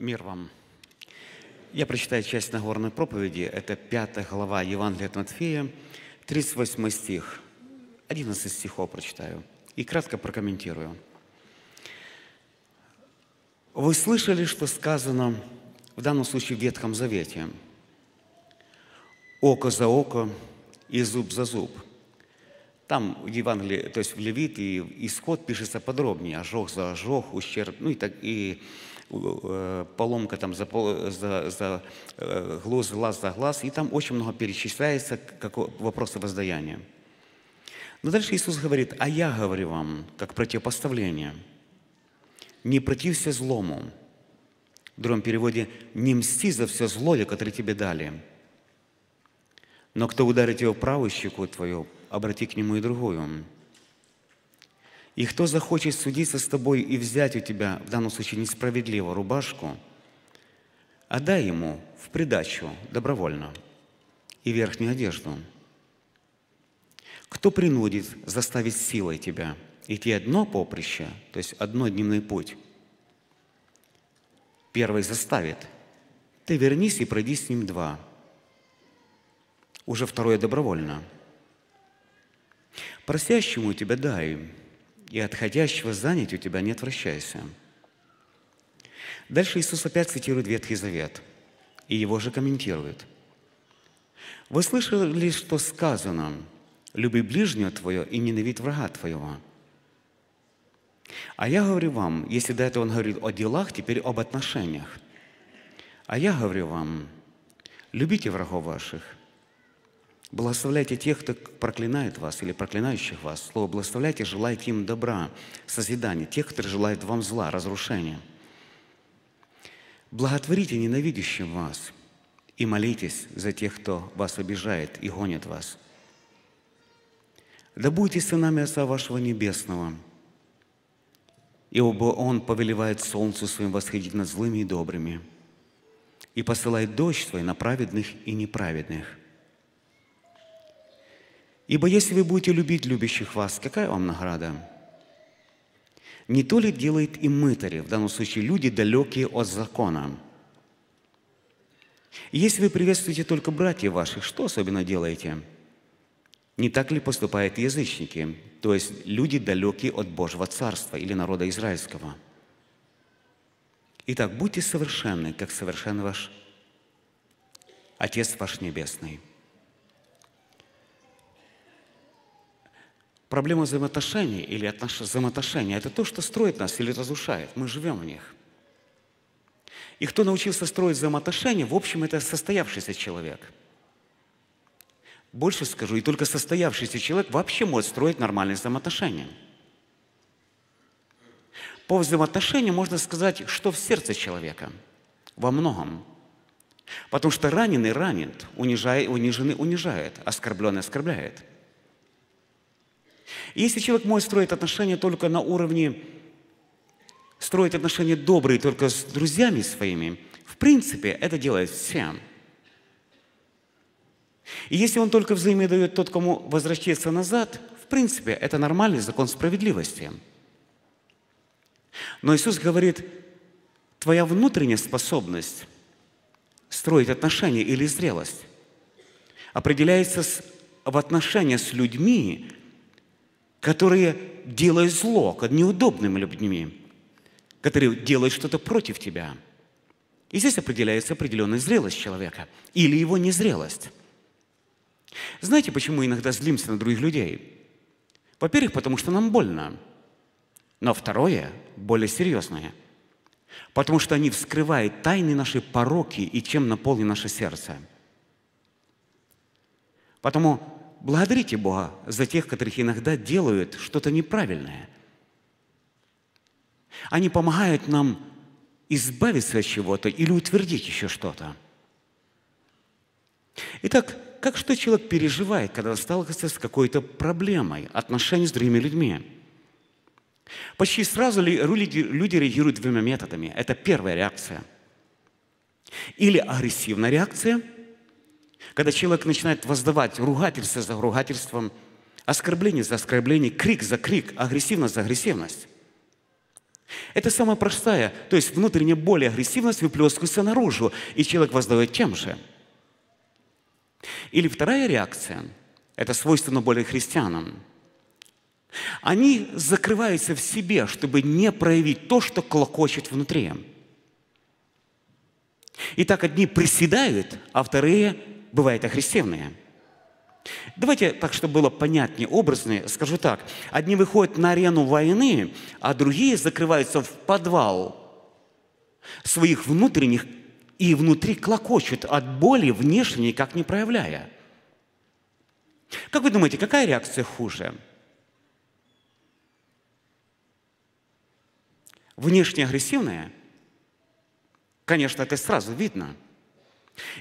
Мир вам. Я прочитаю часть Нагорной проповеди. Это 5 глава Евангелия от Матфея, 38 стих. 11 стихов прочитаю и кратко прокомментирую. Вы слышали, что сказано в данном случае в Ветхом Завете? Око за око и зуб за зуб. Там в Евангелии, то есть в Левит и Исход пишется подробнее. Ожог за ожог, ущерб, ну и так, и поломка там за, за, за э, глаз, глаз за глаз, и там очень много перечисляется как вопросы воздаяния. Но дальше Иисус говорит, а я говорю вам, как противопоставление, не протився злому. В другом переводе, не мсти за все злое, которое тебе дали. Но кто ударит его правую щеку твою, обрати к нему и другую. И кто захочет судиться с тобой и взять у тебя, в данном случае несправедливо, рубашку, отдай ему в придачу добровольно и верхнюю одежду. Кто принудит заставить силой тебя идти одно поприще, то есть одно дневный путь? Первый заставит. Ты вернись и пройди с ним два. Уже второе добровольно. Просящему тебя дай и отходящего занять у тебя не отвращайся». Дальше Иисус опять цитирует Ветхий Завет и его же комментирует. «Вы слышали, что сказано, люби ближнего твое и ненавидь врага твоего». А я говорю вам, если до этого он говорит о делах, теперь об отношениях. А я говорю вам, любите врагов ваших, Благословляйте тех, кто проклинает вас или проклинающих вас. Слово «благословляйте» желает им добра, созидания. Тех, кто желает вам зла, разрушения. Благотворите ненавидящим вас и молитесь за тех, кто вас обижает и гонит вас. Да будете сынами Отца вашего Небесного, ибо Он повелевает солнцу своим восходить над злыми и добрыми и посылает дождь свой на праведных и неправедных – Ибо если вы будете любить любящих вас, какая вам награда? Не то ли делает и мытари, в данном случае люди, далекие от закона? если вы приветствуете только братьев ваших, что особенно делаете? Не так ли поступают язычники, то есть люди, далекие от Божьего Царства или народа израильского? Итак, будьте совершенны, как совершен ваш Отец ваш Небесный – Проблема взаимоотношений или отнош... взаимоотношения – это то, что строит нас или разрушает. Мы живем в них. И кто научился строить взаимоотношения, в общем, это состоявшийся человек. Больше скажу, и только состоявшийся человек вообще может строить нормальные взаимоотношения. По взаимоотношениям можно сказать, что в сердце человека. Во многом. Потому что раненый ранит, унижает, униженный унижает, оскорбленный оскорбляет – если человек может строить отношения только на уровне, строить отношения добрые только с друзьями своими, в принципе, это делает всем. И если он только взаимодает тот, кому возвращается назад, в принципе, это нормальный закон справедливости. Но Иисус говорит, твоя внутренняя способность строить отношения или зрелость определяется в отношениях с людьми, которые делают зло к неудобным людьми, которые делают что-то против тебя. И здесь определяется определенная зрелость человека или его незрелость. Знаете, почему иногда злимся на других людей? Во-первых, потому что нам больно. Но второе, более серьезное. Потому что они вскрывают тайны наши пороки и чем наполнено наше сердце. Потому благодарите Бога за тех, которых иногда делают что-то неправильное. Они помогают нам избавиться от чего-то или утвердить еще что-то. Итак, как что человек переживает, когда сталкивается с какой-то проблемой отношений с другими людьми? Почти сразу ли люди реагируют двумя методами. Это первая реакция. Или агрессивная реакция – когда человек начинает воздавать ругательство за ругательством, оскорбление за оскорбление, крик за крик, агрессивность за агрессивность. Это самая простая, то есть внутренняя боль и агрессивность выплескивается наружу, и человек воздает тем же. Или вторая реакция, это свойственно более христианам. Они закрываются в себе, чтобы не проявить то, что клокочет внутри. И так одни приседают, а вторые бывает агрессивные. Давайте так, чтобы было понятнее, образные, скажу так. Одни выходят на арену войны, а другие закрываются в подвал своих внутренних и внутри клокочут от боли внешне никак не проявляя. Как вы думаете, какая реакция хуже? Внешне агрессивная? Конечно, это сразу видно –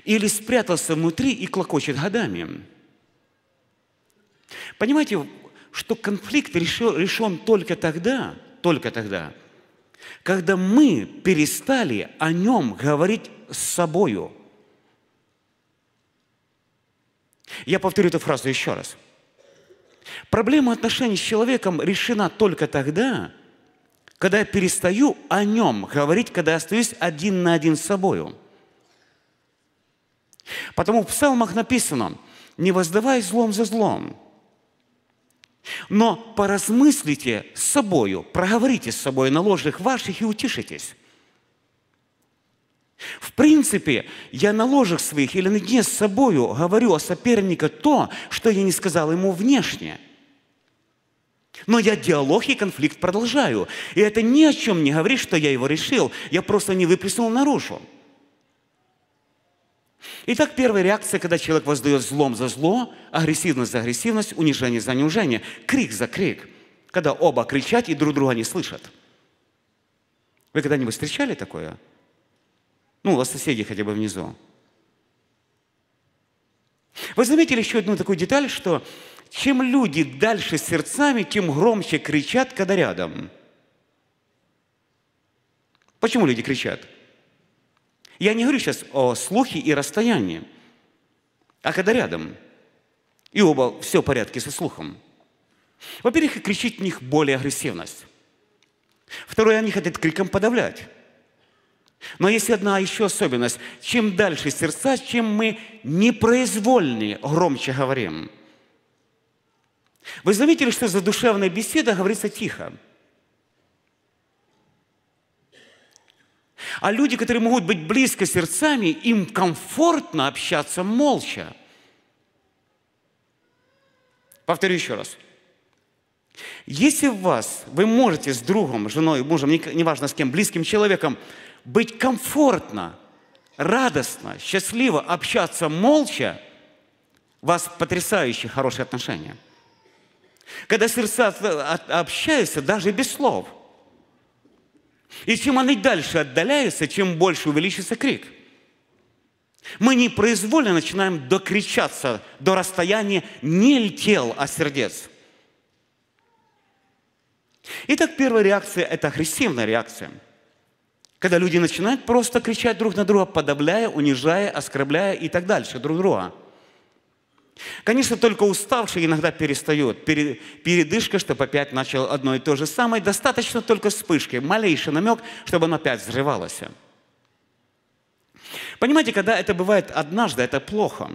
или спрятался внутри и клокочет годами. Понимаете, что конфликт решен, решен только тогда, только тогда, когда мы перестали о нем говорить с собою. Я повторю эту фразу еще раз. Проблема отношений с человеком решена только тогда, когда я перестаю о нем говорить, когда я остаюсь один на один с собою – Потому в псалмах написано, не воздавай злом за злом, но поразмыслите с собою, проговорите с собой на ложных ваших и утишитесь. В принципе, я на ложах своих или на дне с собою говорю о сопернике то, что я не сказал ему внешне. Но я диалог и конфликт продолжаю. И это ни о чем не говорит, что я его решил. Я просто не выплеснул наружу. Итак, первая реакция, когда человек воздает злом за зло, агрессивность за агрессивность, унижение за неунижение, крик за крик, когда оба кричат и друг друга не слышат. Вы когда-нибудь встречали такое? Ну, у вас соседи хотя бы внизу. Вы заметили еще одну такую деталь, что чем люди дальше сердцами, тем громче кричат, когда рядом. Почему люди кричат? Я не говорю сейчас о слухе и расстоянии, а когда рядом. И оба все в порядке со слухом. Во-первых, кричит в них более агрессивность. Второе, они хотят криком подавлять. Но есть одна еще особенность. Чем дальше сердца, чем мы непроизвольнее громче говорим. Вы заметили, что за задушевная беседа говорится тихо. А люди, которые могут быть близко сердцами, им комфортно общаться молча. Повторю еще раз. Если у вас, вы можете с другом, женой, мужем, неважно с кем, близким человеком, быть комфортно, радостно, счастливо общаться молча, у вас потрясающие хорошие отношения. Когда сердца общаются даже без слов – и чем они дальше отдаляются, чем больше увеличится крик. Мы непроизвольно начинаем докричаться до расстояния не тел, а сердец. Итак, первая реакция – это агрессивная реакция. Когда люди начинают просто кричать друг на друга, подавляя, унижая, оскорбляя и так дальше друг друга – Конечно, только уставший иногда перестает. Передышка, чтобы опять начал одно и то же самое. Достаточно только вспышки, малейший намек, чтобы он опять взрывалось. Понимаете, когда это бывает однажды, это плохо.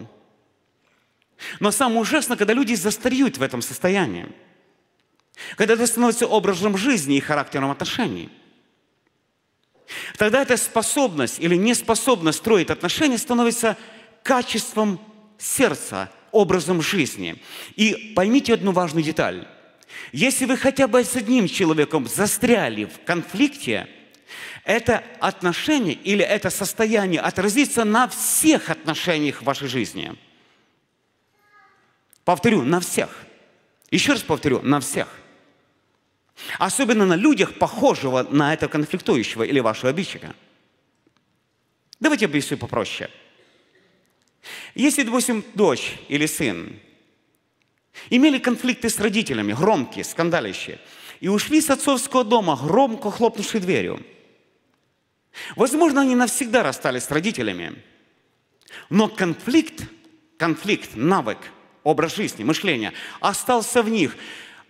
Но самое ужасное, когда люди застают в этом состоянии. Когда это становится образом жизни и характером отношений. Тогда эта способность или неспособность строить отношения становится качеством сердца, образом жизни. И поймите одну важную деталь. Если вы хотя бы с одним человеком застряли в конфликте, это отношение или это состояние отразится на всех отношениях в вашей жизни. Повторю, на всех. Еще раз повторю, на всех. Особенно на людях, похожего на этого конфликтующего или вашего обидчика. Давайте объясню попроще – если, допустим, дочь или сын имели конфликты с родителями, громкие, скандалящие, и ушли с отцовского дома, громко хлопнувши дверью, возможно, они навсегда расстались с родителями, но конфликт, конфликт, навык, образ жизни, мышление остался в них.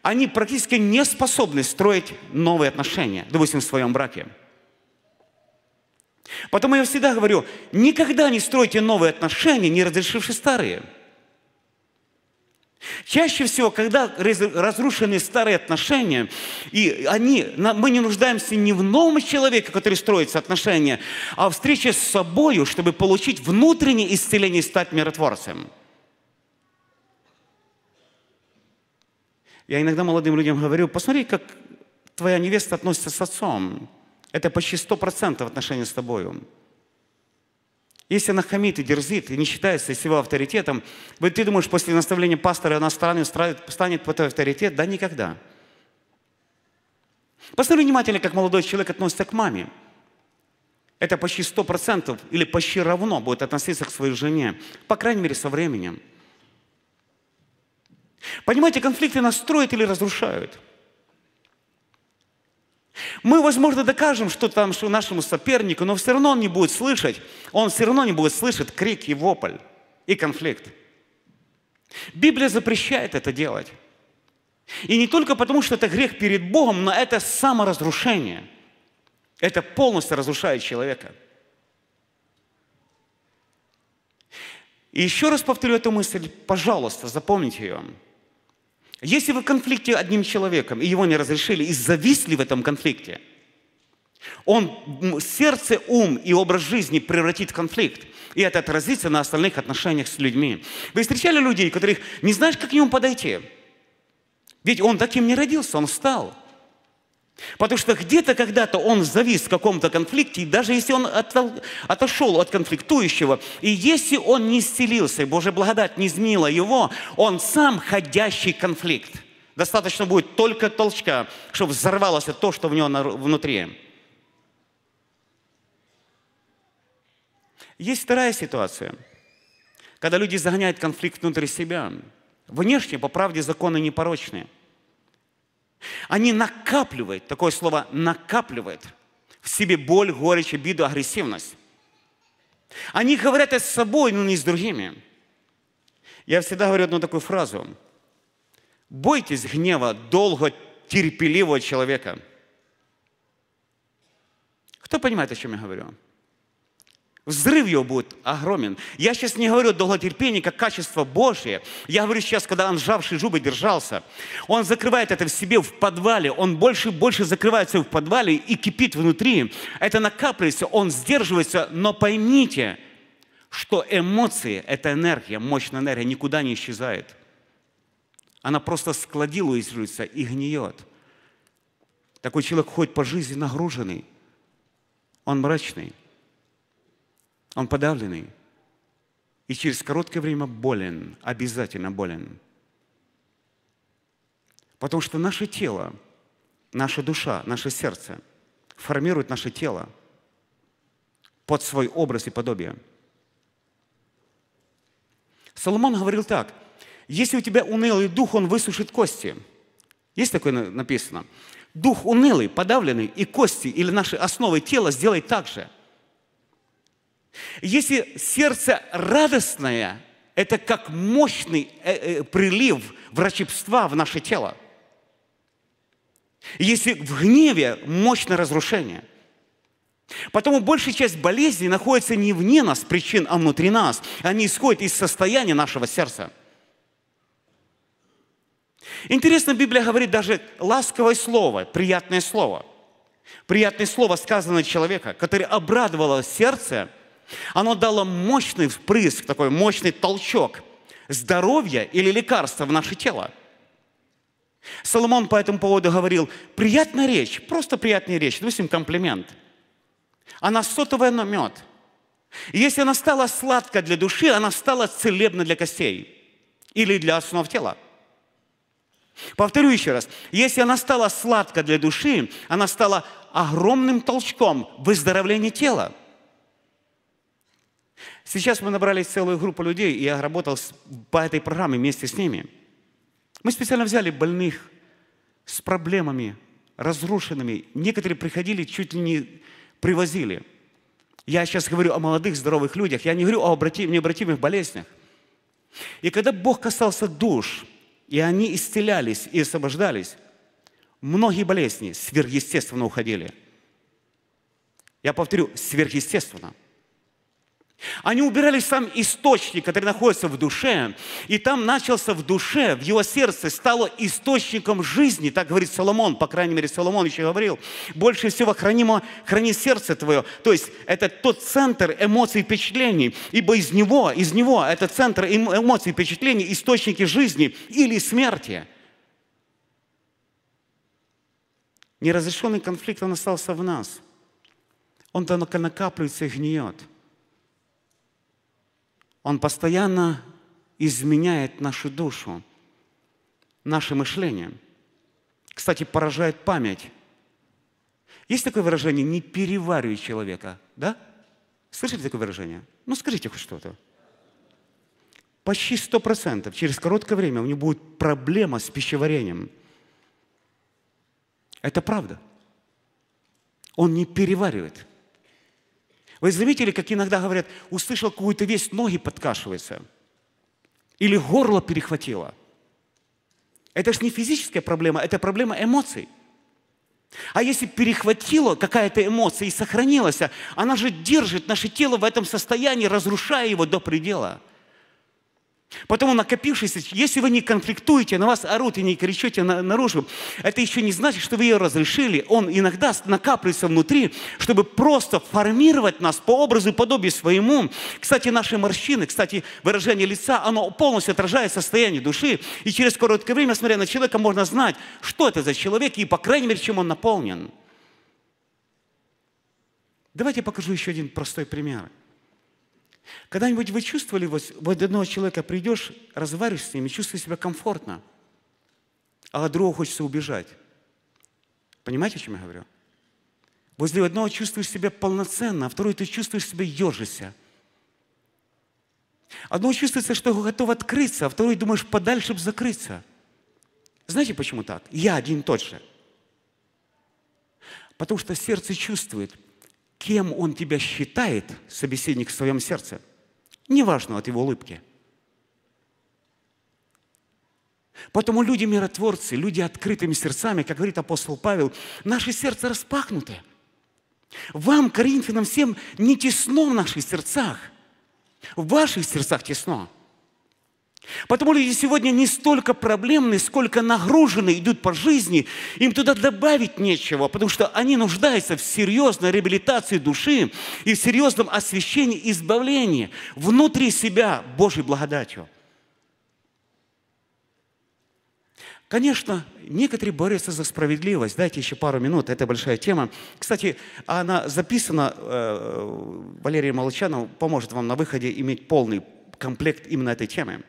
Они практически не способны строить новые отношения, допустим, в своем браке – Потому я всегда говорю, никогда не стройте новые отношения, не разрешившие старые. Чаще всего, когда разрушены старые отношения, и они, мы не нуждаемся не в новом человеке, который строится отношения, а в встрече с собою, чтобы получить внутреннее исцеление и стать миротворцем. Я иногда молодым людям говорю, посмотри, как твоя невеста относится с отцом. Это почти 100% отношения с тобою. Если она хамит и дерзит, и не считается с его авторитетом, вот ты думаешь, после наставления пастора она станет, станет под авторитет? Да никогда. Посмотри внимательно, как молодой человек относится к маме. Это почти сто процентов или почти равно будет относиться к своей жене. По крайней мере, со временем. Понимаете, конфликты нас строят или разрушают – мы, возможно, докажем, что там, что нашему сопернику, но все равно он не будет слышать, он все равно не будет слышать крик и вопль, и конфликт. Библия запрещает это делать. И не только потому, что это грех перед Богом, но это саморазрушение. Это полностью разрушает человека. И еще раз повторю эту мысль, пожалуйста, запомните ее. Если вы в конфликте одним человеком, и его не разрешили, и зависли в этом конфликте, он сердце, ум и образ жизни превратит в конфликт. И это отразится на остальных отношениях с людьми. Вы встречали людей, которых не знаешь, как к нему подойти? Ведь он таким не родился, он стал – Потому что где-то когда-то он завис в каком-то конфликте, и даже если он отошел от конфликтующего, и если он не исцелился, и Божья благодать не изменила его, он сам ходящий конфликт. Достаточно будет только толчка, чтобы взорвалось то, что в него внутри. Есть вторая ситуация, когда люди загоняют конфликт внутри себя. Внешне, по правде, законы непорочные – они накапливают, такое слово накапливает, в себе боль, горечь, обиду, агрессивность. Они говорят это с собой, но не с другими. Я всегда говорю одну такую фразу. Бойтесь гнева долго терпеливого человека. Кто понимает, о чем я говорю? Взрыв его будет огромен. Я сейчас не говорю долготерпение как качество Божие. Я говорю сейчас, когда он сжавший зубы держался. Он закрывает это в себе в подвале. Он больше и больше закрывается в подвале и кипит внутри. Это накапливается, он сдерживается. Но поймите, что эмоции, это энергия, мощная энергия, никуда не исчезает. Она просто складируется и гниет. Такой человек ходит по жизни нагруженный, он мрачный, он подавленный. И через короткое время болен, обязательно болен. Потому что наше тело, наша душа, наше сердце формирует наше тело под свой образ и подобие. Соломон говорил так, если у тебя унылый дух, он высушит кости. Есть такое написано? Дух унылый, подавленный, и кости или наши основы тела сделай так же – если сердце радостное, это как мощный э, э, прилив врачебства в наше тело. Если в гневе мощное разрушение. Потому большая часть болезней находится не вне нас причин, а внутри нас. Они исходят из состояния нашего сердца. Интересно, Библия говорит даже ласковое слово, приятное слово. Приятное слово, сказанное человека, которое обрадовало сердце – оно дало мощный впрыск, такой мощный толчок здоровья или лекарства в наше тело. Соломон по этому поводу говорил, приятная речь, просто приятная речь, ну, допустим, комплимент. Она сотовая, но мед. И если она стала сладкой для души, она стала целебной для костей или для основ тела. Повторю еще раз, если она стала сладкой для души, она стала огромным толчком выздоровления тела – Сейчас мы набрались целую группу людей, и я работал по этой программе вместе с ними. Мы специально взяли больных с проблемами, разрушенными. Некоторые приходили, чуть ли не привозили. Я сейчас говорю о молодых, здоровых людях. Я не говорю о необратимых болезнях. И когда Бог касался душ, и они исцелялись и освобождались, многие болезни сверхъестественно уходили. Я повторю, сверхъестественно – они убирали сам источник, который находится в душе, и там начался в душе, в его сердце стало источником жизни, так говорит Соломон, по крайней мере, Соломон еще говорил, больше всего хранимо, храни сердце твое, то есть это тот центр эмоций и впечатлений, ибо из него, из него, это центр эмоций и впечатлений, источники жизни или смерти. Неразрешенный конфликт, он остался в нас. Он накапливается и гниет – он постоянно изменяет нашу душу, наше мышление. Кстати, поражает память. Есть такое выражение «не переваривай человека», да? Слышали такое выражение? Ну, скажите хоть что-то. Почти сто процентов Через короткое время у него будет проблема с пищеварением. Это правда. Он не переваривает – вы заметили, как иногда говорят, услышал какую-то весть, ноги подкашиваются. Или горло перехватило. Это же не физическая проблема, это проблема эмоций. А если перехватила какая-то эмоция и сохранилась, она же держит наше тело в этом состоянии, разрушая его до предела – Потому накопившись, если вы не конфликтуете, на вас орут и не кричите на, наружу, это еще не значит, что вы ее разрешили. Он иногда накапливается внутри, чтобы просто формировать нас по образу и подобию своему. Кстати, наши морщины, кстати, выражение лица, оно полностью отражает состояние души. И через короткое время, смотря на человека, можно знать, что это за человек и, по крайней мере, чем он наполнен. Давайте я покажу еще один простой пример – когда-нибудь вы чувствовали, вот, вот одного человека придешь, разговариваешь с ним и чувствуешь себя комфортно, а от другого хочется убежать. Понимаете, о чем я говорю? Возле одного чувствуешь себя полноценно, а второй ты чувствуешь себя ежися. Одно чувствуется, что готов открыться, а второй думаешь подальше бы закрыться. Знаете, почему так? Я один тот же. Потому что сердце чувствует – кем он тебя считает, собеседник в своем сердце, неважно от его улыбки. Поэтому люди миротворцы, люди открытыми сердцами, как говорит апостол Павел, наши сердца распахнуты. Вам, Коринфянам всем, не тесно в наших сердцах. В ваших сердцах тесно. Потому люди сегодня не столько проблемны, сколько нагружены, идут по жизни, им туда добавить нечего, потому что они нуждаются в серьезной реабилитации души и в серьезном освящении и избавлении внутри себя Божьей благодатью. Конечно, некоторые борются за справедливость. Дайте еще пару минут, это большая тема. Кстати, она записана, э, Валерия Молчанов поможет вам на выходе иметь полный комплект именно этой темы.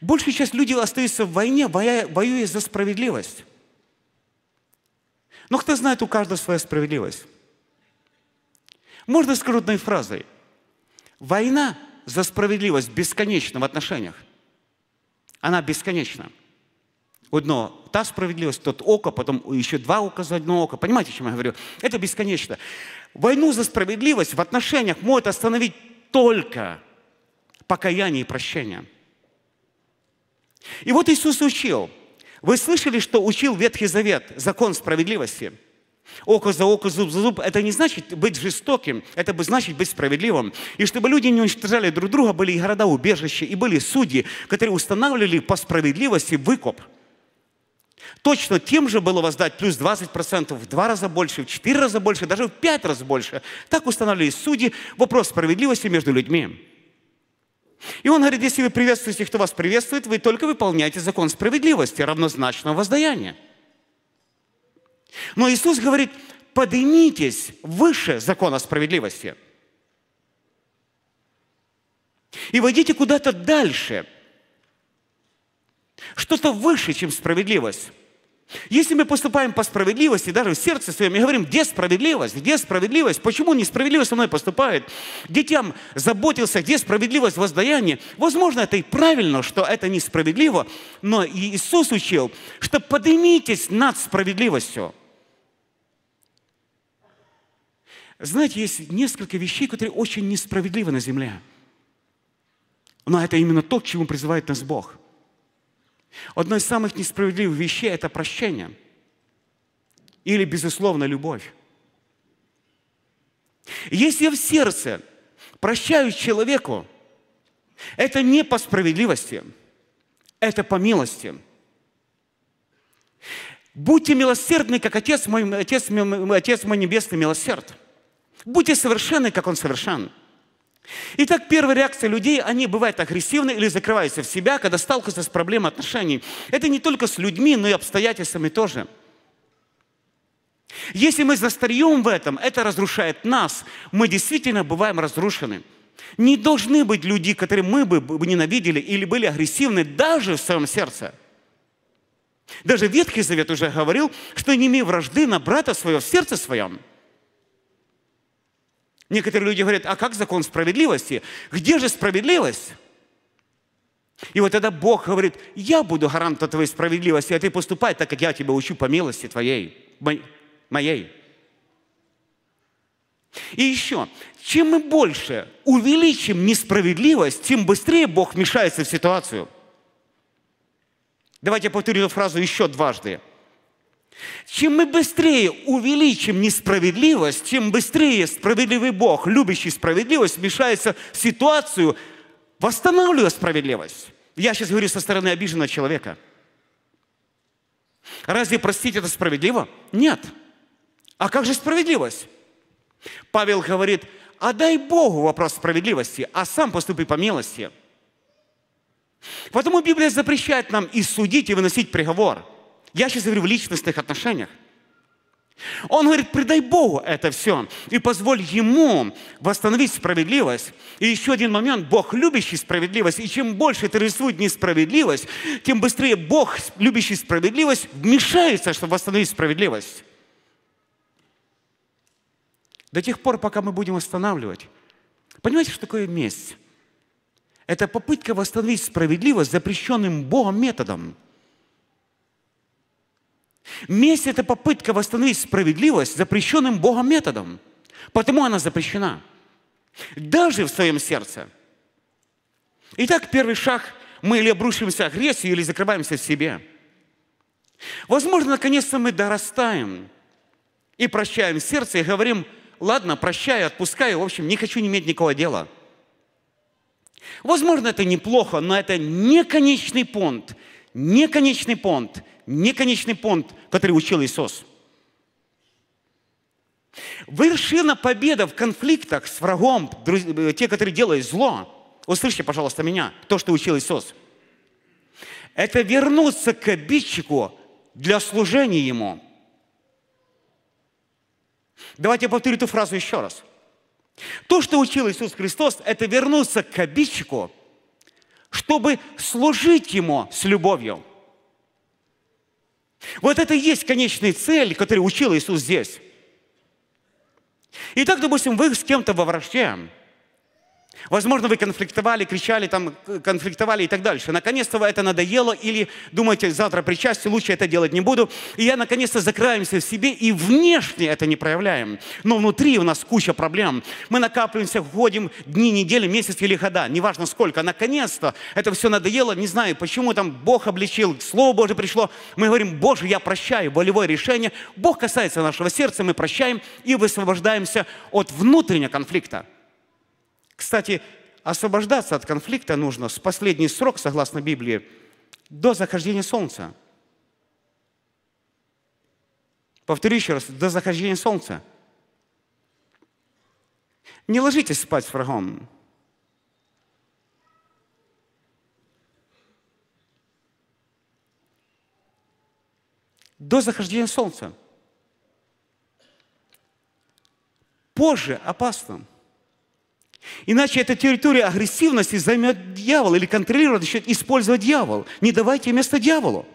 Большая часть людей остаются в войне, воюя за справедливость. Но кто знает, у каждого своя справедливость. Можно сказать одной фразой. Война за справедливость бесконечна в отношениях. Она бесконечна. Одно та справедливость, тот око, потом еще два ока за одно око. Понимаете, о чем я говорю? Это бесконечно. Войну за справедливость в отношениях может остановить только покаяние и прощение – и вот Иисус учил. Вы слышали, что учил Ветхий Завет, закон справедливости? Око за око, зуб за зуб. Это не значит быть жестоким, это значит быть справедливым. И чтобы люди не уничтожали друг друга, были и города, убежища, и были судьи, которые устанавливали по справедливости выкуп. Точно тем же было воздать плюс 20%, в два раза больше, в четыре раза больше, даже в пять раз больше. Так устанавливались судьи, вопрос справедливости между людьми. И он говорит, если вы приветствуете, кто вас приветствует, вы только выполняете закон справедливости, равнозначного воздаяния. Но Иисус говорит, поднимитесь выше закона справедливости. И войдите куда-то дальше, что-то выше, чем справедливость. Если мы поступаем по справедливости, даже в сердце своем, и говорим, где справедливость, где справедливость, почему несправедливо со мной поступает, детям заботился, где справедливость воздаяние, возможно, это и правильно, что это несправедливо, но Иисус учил, что поднимитесь над справедливостью. Знаете, есть несколько вещей, которые очень несправедливы на земле. Но это именно то, к чему призывает нас Бог – Одно из самых несправедливых вещей – это прощение. Или, безусловно, любовь. Если в сердце прощаю человеку, это не по справедливости, это по милости. Будьте милосердны, как Отец мой, Отец, мой Отец мой Небесный милосерд. Будьте совершенны, как Он совершен. Итак, первая реакция людей, они бывают агрессивны или закрываются в себя, когда сталкиваются с проблемой отношений. Это не только с людьми, но и обстоятельствами тоже. Если мы застаем в этом, это разрушает нас. Мы действительно бываем разрушены. Не должны быть люди, которые мы бы ненавидели или были агрессивны даже в своем сердце. Даже Ветхий Завет уже говорил, что не имей вражды на брата своего в сердце своем – Некоторые люди говорят, а как закон справедливости? Где же справедливость? И вот тогда Бог говорит, я буду гарантом твоей справедливости, а ты поступай так, как я тебя учу по милости твоей, моей. И еще, чем мы больше увеличим несправедливость, тем быстрее Бог вмешается в ситуацию. Давайте я повторю эту фразу еще дважды – чем мы быстрее увеличим несправедливость, чем быстрее справедливый Бог, любящий справедливость, вмешается в ситуацию, восстанавливая справедливость. Я сейчас говорю со стороны обиженного человека. Разве простить это справедливо? Нет. А как же справедливость? Павел говорит, а дай Богу вопрос справедливости, а сам поступи по милости. Поэтому Библия запрещает нам и судить, и выносить приговор – я сейчас говорю в личностных отношениях. Он говорит, предай Богу это все и позволь Ему восстановить справедливость. И еще один момент, Бог, любящий справедливость, и чем больше ты рисует несправедливость, тем быстрее Бог, любящий справедливость, вмешается, чтобы восстановить справедливость. До тех пор, пока мы будем восстанавливать. Понимаете, что такое месть? Это попытка восстановить справедливость запрещенным Богом методом. Месть – это попытка восстановить справедливость запрещенным Богом методом. Потому она запрещена. Даже в своем сердце. Итак, первый шаг – мы или обрушиваемся агрессию, или закрываемся в себе. Возможно, наконец-то мы дорастаем и прощаем сердце, и говорим, ладно, прощаю, отпускаю, в общем, не хочу не иметь никакого дела. Возможно, это неплохо, но это не конечный понт, не конечный понт – не конечный понт, который учил Иисус. Вершина победа в конфликтах с врагом, э, те, которые делают зло, услышьте, пожалуйста, меня, то, что учил Иисус, это вернуться к обидчику для служения ему. Давайте я повторю эту фразу еще раз. То, что учил Иисус Христос, это вернуться к обидчику, чтобы служить ему с любовью – вот это и есть конечная цель, которую учил Иисус здесь. И так, допустим, вы с кем-то во вражде, Возможно, вы конфликтовали, кричали, там, конфликтовали и так дальше. Наконец-то вы это надоело или думаете, завтра причастие, лучше это делать не буду. И я, наконец-то, закрываемся в себе и внешне это не проявляем. Но внутри у нас куча проблем. Мы накапливаемся, ходим дни, недели, месяц или года, неважно сколько. Наконец-то это все надоело, не знаю, почему там Бог обличил, Слово Божье пришло. Мы говорим, Боже, я прощаю, волевое решение. Бог касается нашего сердца, мы прощаем и высвобождаемся от внутреннего конфликта. Кстати, освобождаться от конфликта нужно с последний срок, согласно Библии, до захождения солнца. Повторю еще раз, до захождения солнца. Не ложитесь спать с врагом. До захождения солнца. Позже опасно. Иначе эта территория агрессивности займет дьявол или контролирует, начнет использовать дьявол. Не давайте место дьяволу.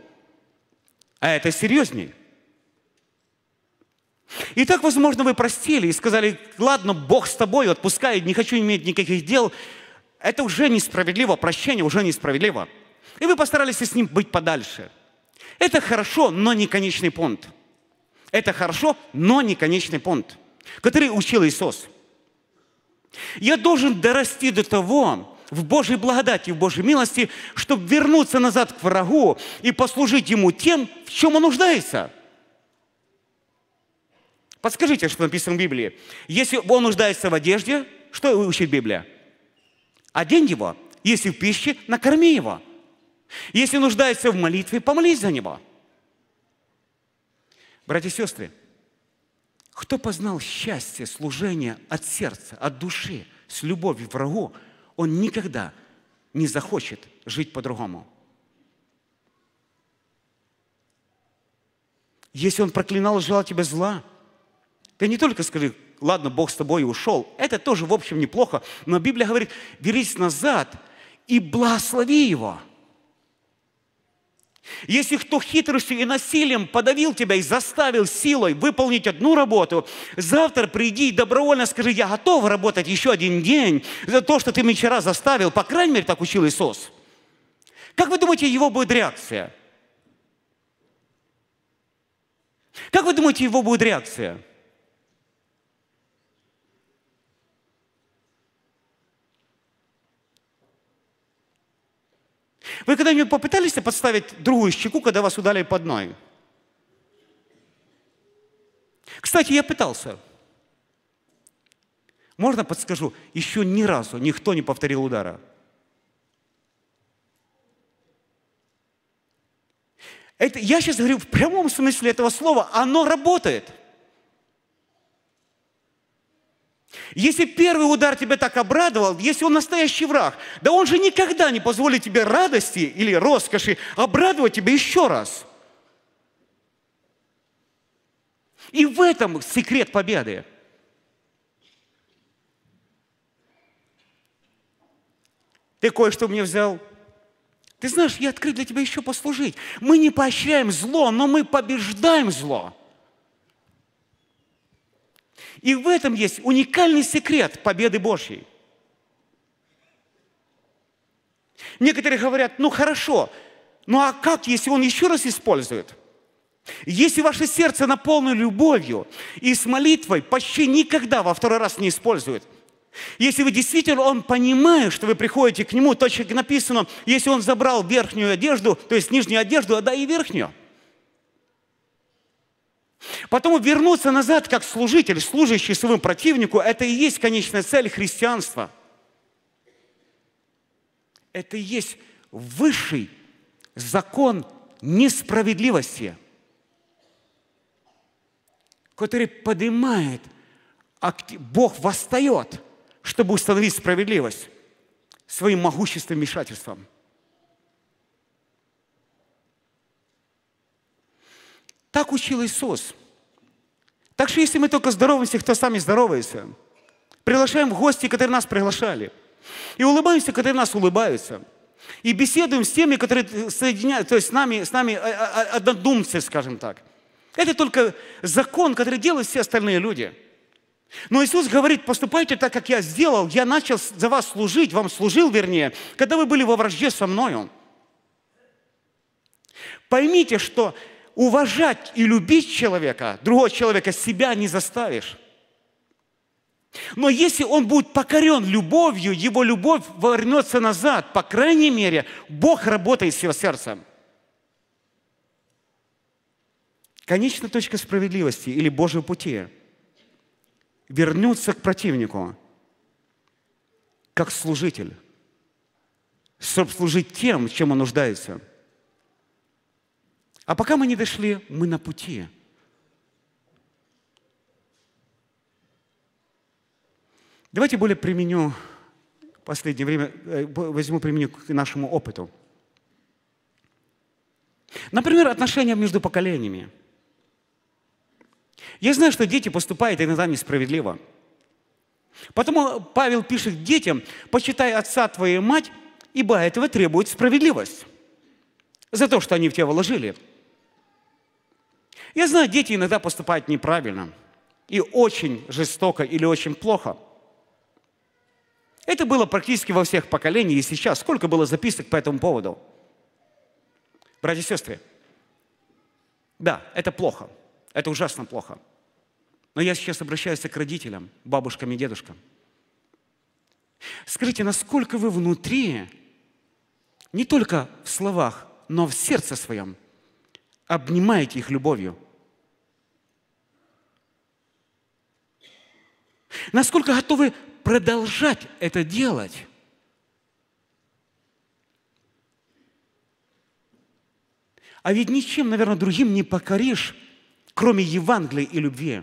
А это серьезнее. И так, возможно, вы простили и сказали, ладно, Бог с тобой, отпускает, не хочу иметь никаких дел. Это уже несправедливо, прощение уже несправедливо. И вы постарались с ним быть подальше. Это хорошо, но не конечный пункт. Это хорошо, но не конечный пункт, который учил Иисус – я должен дорасти до того, в Божьей благодати, в Божьей милости, чтобы вернуться назад к врагу и послужить ему тем, в чем он нуждается. Подскажите, что написано в Библии. Если он нуждается в одежде, что учит Библия? Одень его. Если в пище, накорми его. Если нуждается в молитве, помолись за него. Братья и сестры, кто познал счастье, служение от сердца, от души, с любовью врагу, он никогда не захочет жить по-другому. Если он проклинал и желал тебе зла, ты не только скажи, ладно, Бог с тобой и ушел. Это тоже, в общем, неплохо. Но Библия говорит, вернись назад и благослови его – если кто хитростью и насилием подавил тебя и заставил силой выполнить одну работу, завтра приди и добровольно скажи, я готов работать еще один день за то, что ты меня вчера заставил. По крайней мере, так учил Иисус. Как вы думаете, его будет реакция? Как вы думаете, его будет реакция? Вы когда-нибудь попытались подставить другую щеку, когда вас ударили по одной? Кстати, я пытался. Можно подскажу? Еще ни разу никто не повторил удара. Это, я сейчас говорю в прямом смысле этого слова, оно работает – Если первый удар тебя так обрадовал, если он настоящий враг, да он же никогда не позволит тебе радости или роскоши обрадовать тебя еще раз. И в этом секрет победы. Ты кое-что мне взял. Ты знаешь, я открыт для тебя еще послужить. Мы не поощряем зло, но мы побеждаем зло. И в этом есть уникальный секрет победы Божьей. Некоторые говорят, ну хорошо, ну а как, если он еще раз использует? Если ваше сердце наполнено любовью и с молитвой почти никогда во второй раз не использует. Если вы действительно, он понимает, что вы приходите к нему, точно написано, если он забрал верхнюю одежду, то есть нижнюю одежду, отдай и верхнюю. Потому вернуться назад как служитель, служащий своему противнику, это и есть конечная цель христианства. Это и есть высший закон несправедливости, который поднимает, Бог восстает, чтобы установить справедливость своим могущественным вмешательством – Так учил Иисус. Так что если мы только здороваемся, кто сами нами здоровается, приглашаем в гости, которые нас приглашали, и улыбаемся, которые нас улыбаются, и беседуем с теми, которые соединяют, то есть с нами, с нами а, а, а, однодумцы, скажем так. Это только закон, который делают все остальные люди. Но Иисус говорит, поступайте так, как я сделал, я начал за вас служить, вам служил, вернее, когда вы были во вражде со мною. Поймите, что уважать и любить человека, другого человека, себя не заставишь. Но если он будет покорен любовью, его любовь вернется назад. По крайней мере, Бог работает с его сердцем. Конечная точка справедливости или Божьего пути вернется к противнику как служитель, чтобы служить тем, чем он нуждается – а пока мы не дошли, мы на пути. Давайте более применю в последнее время, э, возьму применю к нашему опыту. Например, отношения между поколениями. Я знаю, что дети поступают иногда несправедливо. Потому Павел пишет детям, почитай отца твою мать, ибо этого требует справедливость за то, что они в тебя вложили – я знаю, дети иногда поступают неправильно и очень жестоко или очень плохо. Это было практически во всех поколениях и сейчас. Сколько было записок по этому поводу? Братья и сестры, да, это плохо. Это ужасно плохо. Но я сейчас обращаюсь к родителям, бабушкам и дедушкам. Скажите, насколько вы внутри, не только в словах, но в сердце своем, обнимаете их любовью – Насколько готовы продолжать это делать? А ведь ничем, наверное, другим не покоришь, кроме Евангелия и любви.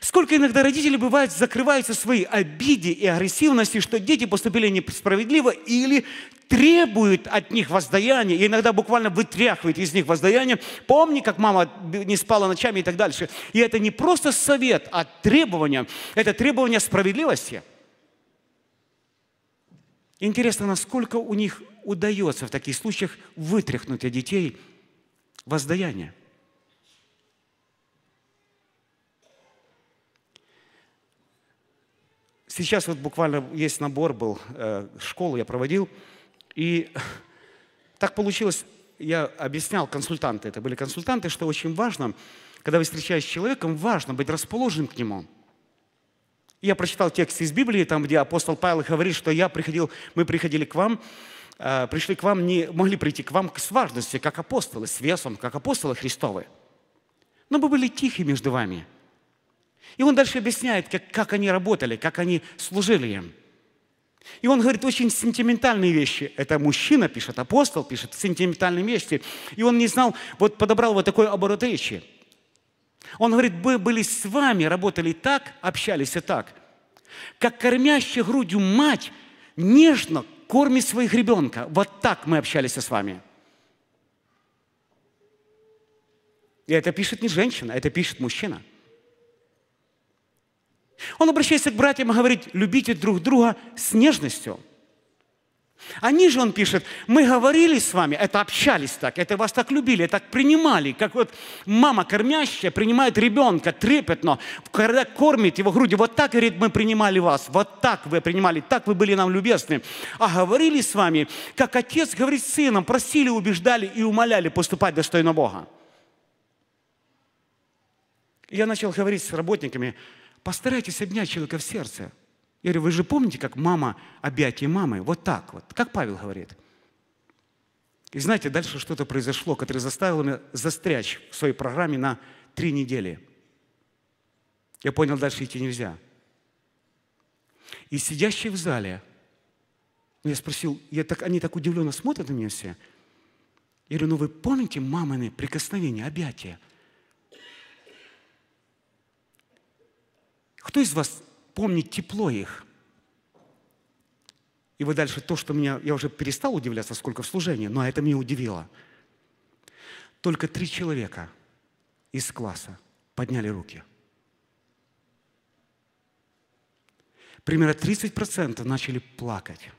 Сколько иногда родители бывают, закрываются свои обиде и агрессивности, что дети поступили несправедливо или требуют от них воздаяния, и иногда буквально вытряхивает из них воздаяние. Помни, как мама не спала ночами и так дальше. И это не просто совет, а требование. Это требование справедливости. Интересно, насколько у них удается в таких случаях вытряхнуть от детей воздаяние. Сейчас вот буквально есть набор был, э, школу я проводил, и так получилось, я объяснял, консультанты, это были консультанты, что очень важно, когда вы встречаетесь с человеком, важно быть расположенным к нему. Я прочитал текст из Библии, там, где апостол Павел говорит, что я приходил, мы приходили к вам, э, пришли к вам, не могли прийти к вам с важностью, как апостолы, с весом, как апостолы Христовы. Но мы были тихи между вами – и он дальше объясняет, как, как они работали, как они служили им. И он говорит очень сентиментальные вещи. Это мужчина пишет, апостол пишет сентиментальные вещи. И он не знал, вот подобрал вот такой оборот речи. Он говорит, мы были с вами, работали так, общались и так, как кормящая грудью мать нежно кормит своих ребенка. Вот так мы общались с вами. И это пишет не женщина, это пишет мужчина – он обращается к братьям и говорит, любите друг друга с нежностью. А ниже он пишет, мы говорили с вами, это общались так, это вас так любили, так принимали, как вот мама кормящая принимает ребенка трепетно, когда кормит его грудью, вот так, говорит, мы принимали вас, вот так вы принимали, так вы были нам любезны. А говорили с вами, как отец говорит с сыном, просили, убеждали и умоляли поступать достойно Бога. Я начал говорить с работниками, Постарайтесь обнять человека в сердце. Я говорю, вы же помните, как мама объятие мамы? Вот так вот, как Павел говорит. И знаете, дальше что-то произошло, которое заставило меня застрячь в своей программе на три недели. Я понял, дальше идти нельзя. И сидящие в зале, я спросил, я так, они так удивленно смотрят на меня все. Я говорю, ну вы помните мамины прикосновения, объятия? Кто из вас помнит тепло их? И вот дальше то, что меня... Я уже перестал удивляться, сколько в служении, но это меня удивило. Только три человека из класса подняли руки. Примерно 30% начали плакать,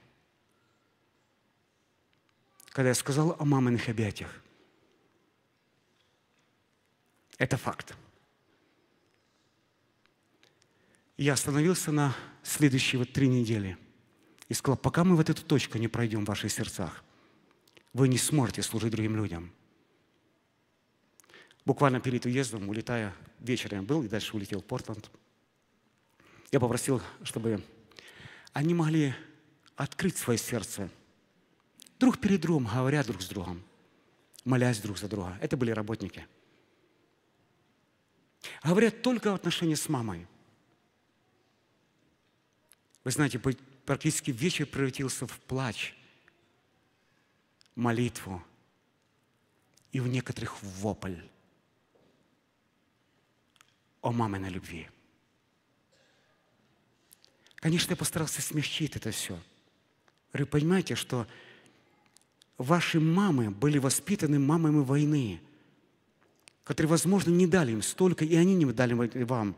когда я сказал о маминых объятиях. Это факт. я остановился на следующие вот три недели и сказал, пока мы вот эту точку не пройдем в ваших сердцах, вы не сможете служить другим людям. Буквально перед уездом, улетая, вечером был и дальше улетел в Портланд, я попросил, чтобы они могли открыть свое сердце друг перед другом, говоря друг с другом, молясь друг за друга. Это были работники. Говорят только в отношении с мамой. Вы знаете, практически вечер превратился в плач, молитву и в некоторых вопль о маминой любви. Конечно, я постарался смягчить это все. Вы понимаете, что ваши мамы были воспитаны мамами войны, которые, возможно, не дали им столько, и они не дали вам.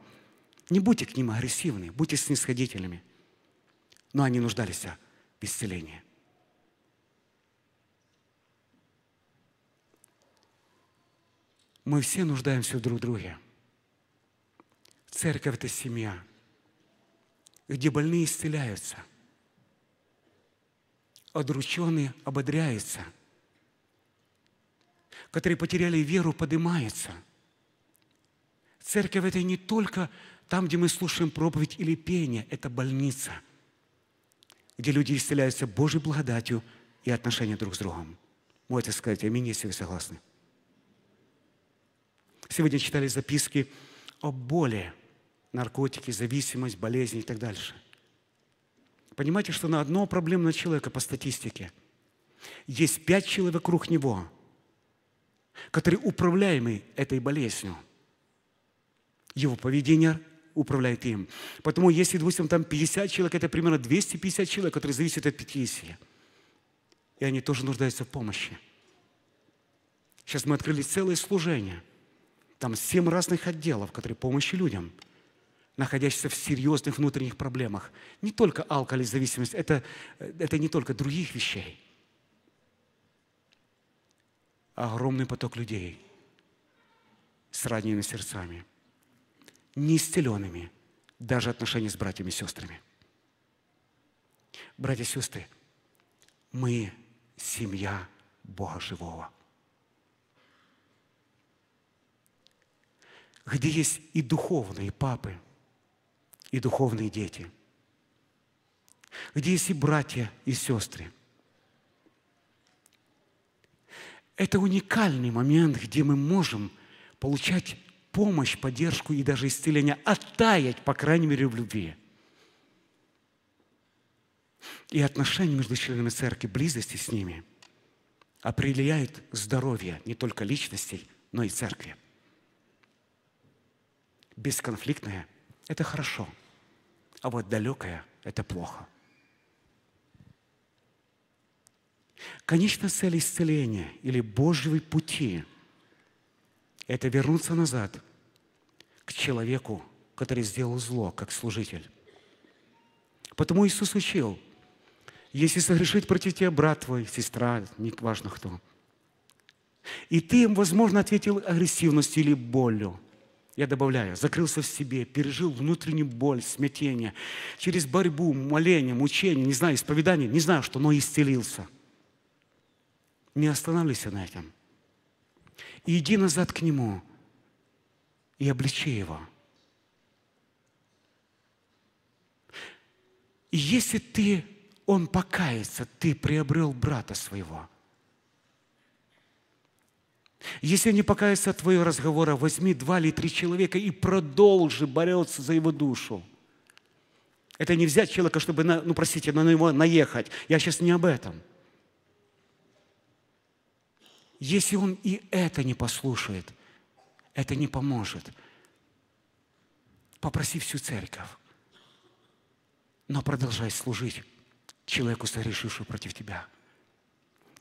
Не будьте к ним агрессивны, будьте снисходительными – но они нуждались в исцелении. Мы все нуждаемся друг в друге. Церковь – это семья, где больные исцеляются, одрученные ободряются, которые потеряли веру, поднимаются. Церковь – это не только там, где мы слушаем проповедь или пение, это больница – где люди исцеляются Божьей благодатью и отношения друг с другом. Можете сказать аминь, если вы согласны. Сегодня читали записки о боли, наркотики, зависимость, болезни и так дальше. Понимаете, что на одно проблемного человека по статистике есть пять человек вокруг него, которые управляемы этой болезнью. Его поведение управляет им. Поэтому если, допустим, там 50 человек, это примерно 250 человек, которые зависят от 50. И они тоже нуждаются в помощи. Сейчас мы открыли целое служение. Там семь разных отделов, которые помощи людям, находящихся в серьезных внутренних проблемах. Не только алкоголь зависимость, это, это не только других вещей. Огромный поток людей с ранними сердцами – неисцеленными даже отношения с братьями и сестрами. Братья и сестры, мы семья Бога Живого. Где есть и духовные папы, и духовные дети, где есть и братья, и сестры. Это уникальный момент, где мы можем получать помощь, поддержку и даже исцеление, оттаять, а по крайней мере, в любви. И отношения между членами церкви, близости с ними определяют а здоровье не только личностей, но и церкви. Бесконфликтное – это хорошо, а вот далекое – это плохо. Конечная цель исцеления или Божьего пути –– это вернуться назад к человеку, который сделал зло, как служитель. Потому Иисус учил, если согрешить против тебя брат твой, сестра, неважно кто, и ты им, возможно, ответил агрессивностью или болью, я добавляю, закрылся в себе, пережил внутреннюю боль, смятение, через борьбу, моление, мучение, не знаю, исповедание, не знаю что, но исцелился. Не останавливайся на этом – и иди назад к Нему, и обличи Его. И если ты, он покаяется, ты приобрел брата своего. Если не покаяться от твоего разговора, возьми два или три человека и продолжи бороться за его душу. Это не взять человека, чтобы, ну, простите, на него наехать. Я сейчас не об этом – если он и это не послушает, это не поможет. Попроси всю церковь, но продолжай служить человеку, совершившему против тебя.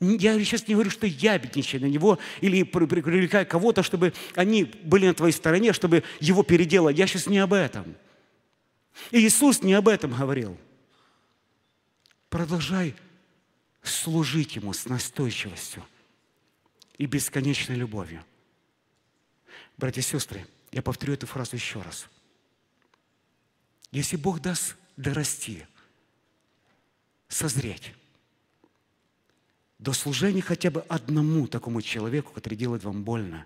Я сейчас не говорю, что я бедничаю на него или привлекаю кого-то, чтобы они были на твоей стороне, чтобы его переделать. Я сейчас не об этом. И Иисус не об этом говорил. Продолжай служить Ему с настойчивостью и бесконечной любовью. Братья и сестры, я повторю эту фразу еще раз. Если Бог даст дорасти, созреть до служения хотя бы одному такому человеку, который делает вам больно,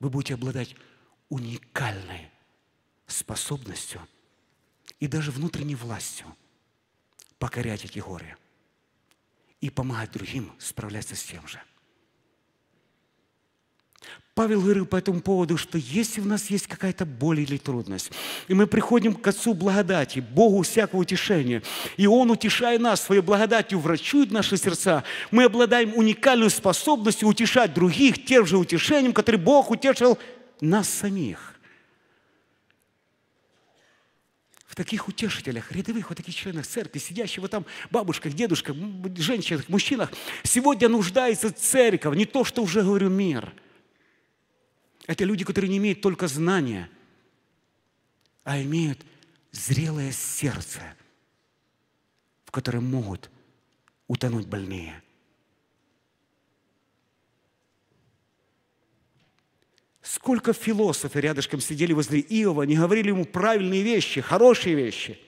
вы будете обладать уникальной способностью и даже внутренней властью покорять эти горы – и помогать другим справляться с тем же. Павел говорил по этому поводу, что если у нас есть какая-то боль или трудность, и мы приходим к Отцу благодати, Богу всякого утешения, и Он, утешая нас своей благодатью, врачует наши сердца, мы обладаем уникальной способностью утешать других тем же утешением, который Бог утешил нас самих. в таких утешителях, рядовых, вот таких членах церкви, сидящих вот там бабушках, дедушках, женщинах, мужчинах. Сегодня нуждается церковь, не то, что уже, говорю, мир. Это люди, которые не имеют только знания, а имеют зрелое сердце, в котором могут утонуть больные. Сколько философы рядышком сидели возле Иова, не говорили ему правильные вещи, хорошие вещи.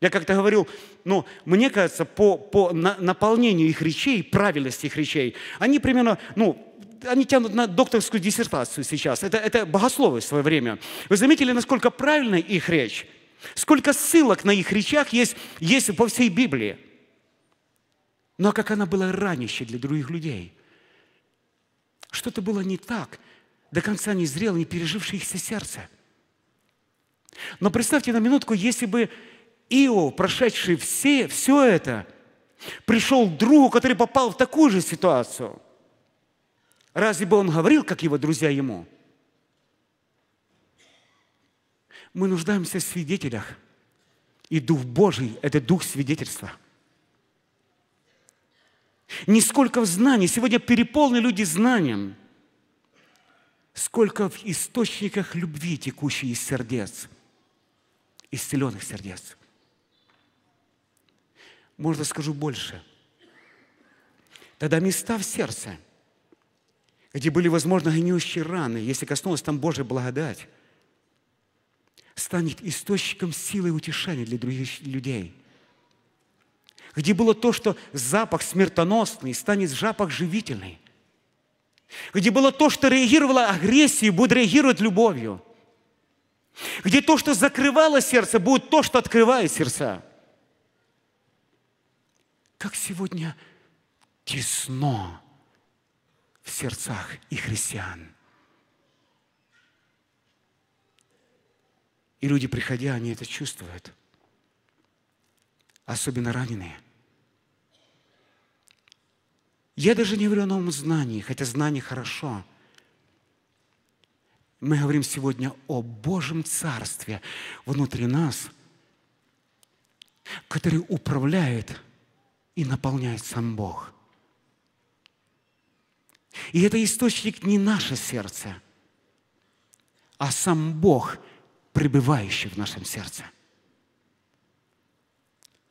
Я как-то говорил, но ну, мне кажется, по, по на, наполнению их речей, правильности их речей, они примерно, ну, они тянут на докторскую диссертацию сейчас. Это, это богословы в свое время. Вы заметили, насколько правильна их речь? Сколько ссылок на их речах есть, есть по всей Библии? Но ну, а как она была ранище для других людей? Что-то было не так – до конца не зрело, не переживший пережившееся сердце. Но представьте на минутку, если бы Ио, прошедший все, все это, пришел к другу, который попал в такую же ситуацию, разве бы он говорил, как его друзья ему? Мы нуждаемся в свидетелях. И Дух Божий – это Дух свидетельства. Нисколько в знании. Сегодня переполнены люди знанием – сколько в источниках любви, текущей из сердец, исцеленных сердец. Можно скажу больше. Тогда места в сердце, где были, возможно, гниющие раны, если коснулась там Божья благодать, станет источником силы и утешения для других людей. Где было то, что запах смертоносный станет запах живительный – где было то, что реагировало агрессией, будет реагировать любовью, где то, что закрывало сердце, будет то, что открывает сердца. Как сегодня тесно в сердцах и христиан. И люди, приходя, они это чувствуют. Особенно раненые – я даже не говорю о новом знании, хотя знание хорошо. Мы говорим сегодня о Божьем Царстве внутри нас, который управляет и наполняет сам Бог. И это источник не наше сердце, а сам Бог, пребывающий в нашем сердце.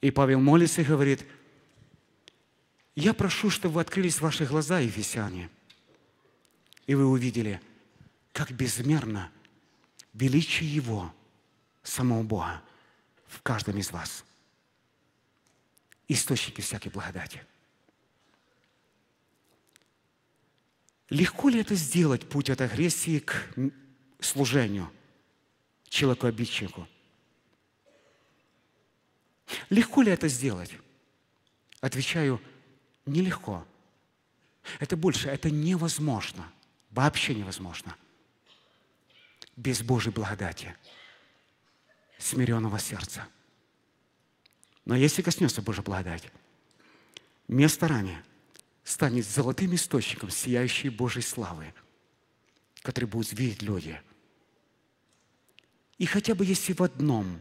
И Павел молится и говорит – я прошу, чтобы вы открылись ваши глаза, ефесяне, и вы увидели, как безмерно величие Его, самого Бога, в каждом из вас. Источники всякой благодати. Легко ли это сделать, путь от агрессии к служению человеку-обидчику? Легко ли это сделать? Отвечаю – нелегко. Это больше, это невозможно. Вообще невозможно. Без Божьей благодати, смиренного сердца. Но если коснется Божья благодать, место ранее станет золотым источником сияющей Божьей славы, который будут видеть люди. И хотя бы если в одном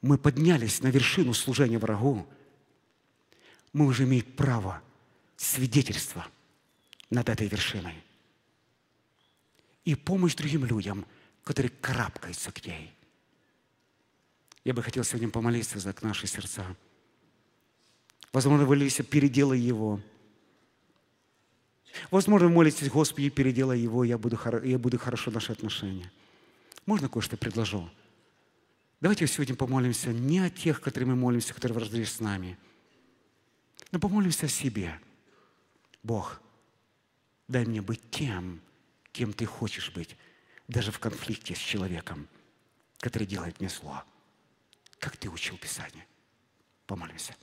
мы поднялись на вершину служения врагу – мы уже имеем право свидетельства над этой вершиной. И помощь другим людям, которые карабкаются к ней. Я бы хотел сегодня помолиться за наши сердца. Возможно, вы молитесь, переделай его. Возможно, вы молитесь, Господи, переделай его, я буду, я буду хорошо наши отношения. Можно кое-что предложу? Давайте сегодня помолимся не о тех, которые мы молимся, которые враждуют с нами – но помолимся о себе. Бог, дай мне быть тем, кем Ты хочешь быть, даже в конфликте с человеком, который делает мне зло. Как Ты учил Писание? Помолимся.